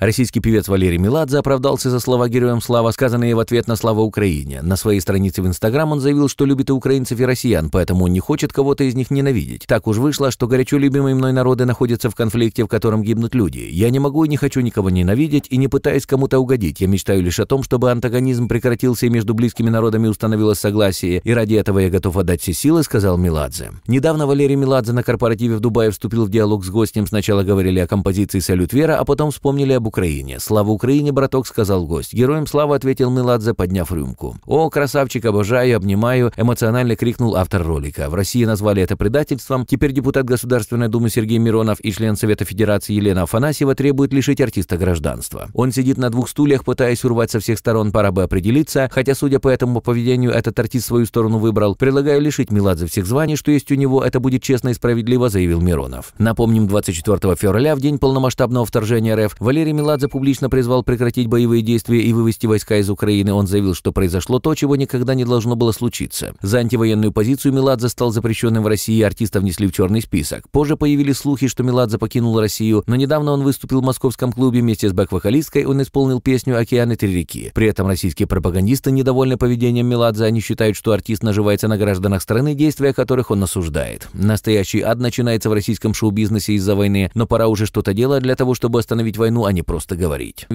Российский певец Валерий Меладзе оправдался за слова героям слава, сказанные в ответ на слава Украине. На своей странице в Инстаграм он заявил, что любит и украинцев, и россиян, поэтому он не хочет кого-то из них ненавидеть. Так уж вышло, что горячо любимые мной народы находятся в конфликте, в котором гибнут люди. Я не могу и не хочу никого ненавидеть и не пытаюсь кому-то угодить. Я мечтаю лишь о том, чтобы антагонизм прекратился и между близкими народами установилось согласие, и ради этого я готов отдать все силы, сказал Меладзе. Недавно Валерий Меладзе на корпоративе в Дубае вступил в диалог с гостем. Сначала говорили о композиции «Салют Вера», а потом вспомнили об Украине. Слава Украине, браток, сказал гость. Героем славы ответил Меладзе, подняв рюмку. О, красавчик, обожаю, обнимаю, эмоционально крикнул автор ролика. В России назвали это предательством. Теперь депутат Государственной Думы Сергей Миронов и член Совета Федерации Елена Афанасьева требуют лишить артиста гражданства. Он сидит на двух стульях, пытаясь урвать со всех сторон, пора бы определиться, хотя, судя по этому поведению, этот артист свою сторону выбрал. Предлагаю лишить Меладзе всех званий, что есть у него, это будет честно и справедливо, заявил Миронов. Напомним, 24 февраля, в день полномасштабного вторжения РФ, Валерий Меладзе публично призвал прекратить боевые действия и вывести войска из Украины, он заявил, что произошло то, чего никогда не должно было случиться. За антивоенную позицию Меладзе стал запрещенным в России, артиста внесли в черный список. Позже появились слухи, что Меладзе покинул Россию, но недавно он выступил в московском клубе вместе с бэк-вокалисткой, он исполнил песню «Океаны три реки». При этом российские пропагандисты недовольны поведением Меладзе, они считают, что артист наживается на гражданах страны, действия которых он осуждает. Настоящий ад начинается в российском шоу-бизнесе из-за войны, но пора уже что-то делать для того, чтобы остановить войну, а не просто говорить.